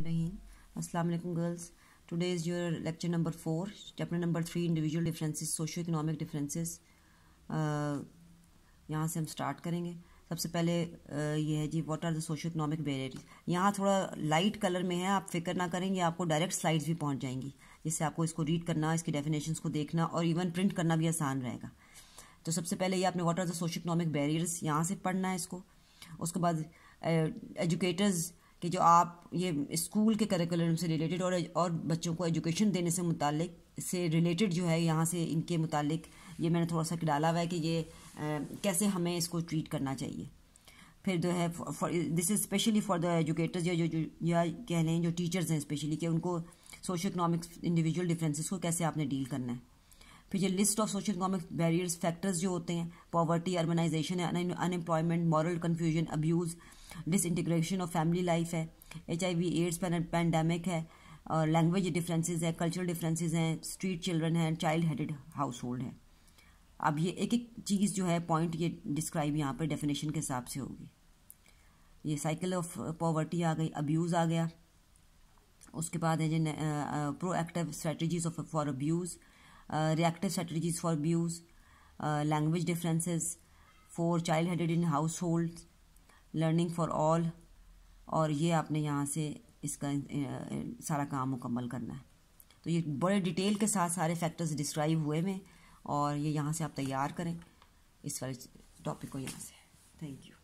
अस्सलाम वालेकुम girls today is your lecture number four chapter number three individual differences socio economic differences यहाँ से हम स्टार्ट करेंगे सबसे पहले uh, ये है जी what are the socio economic barriers यहाँ थोड़ा लाइट कलर में है आप फिक्र ना करेंगे आपको डायरेक्ट स्लाइड्स भी पहुँच जाएंगी जिससे आपको इसको रीड करना इसकी डेफिनेशन को देखना और इवन प्रिंट करना भी आसान रहेगा तो सबसे पहले ये आपने what are the socio economic barriers यहाँ से पढ़ना है इसको उसके बाद एजुकेटर्स uh, कि जो आप ये स्कूल के करिकुलम से रिलेटेड और और बच्चों को एजुकेशन देने से मुतल से रिलेटेड जो है यहाँ से इनके मुतालिक ये मैंने थोड़ा सा डाला हुआ है कि ये आ, कैसे हमें इसको ट्रीट करना चाहिए फिर जो है this is specially for the educators या जो या कह लें जो टीचर्स हैं स्पेशली कि उनको सोशो इकनॉमिक इंडिविजुअल डिफरेंसेस को कैसे आपने डील करना है फिर ये list of social economic barriers factors जो होते हैं पॉवर्टी अर्बनाइजेशन है unemployment moral confusion abuse disintegration of family life है H I V AIDS pandemic है और लैंग्वेज डिफरेंसेस है कल्चरल डिफरेंसेस हैं स्ट्रीट चिल्ड्रन हैं चाइल्ड हेडेड हाउस होल्ड है अब ये एक एक चीज़ जो है पॉइंट ये डिस्क्राइब यहाँ पर डेफिनेशन के हिसाब से होगी ये साइकिल ऑफ पॉवर्टी आ गई अब्यूज़ आ गया उसके बाद है जो proactive strategies of for abuse reactive strategies for abuse, language differences, for child headed in households, learning for all और ये आपने यहाँ से इसका सारा काम मुकम्मल करना है तो ये बड़े डिटेल के साथ सारे फैक्टर्स डिस्क्राइब हुए में और ये यहाँ से आप तैयार करें इस वाले टॉपिक को यहाँ से थैंक यू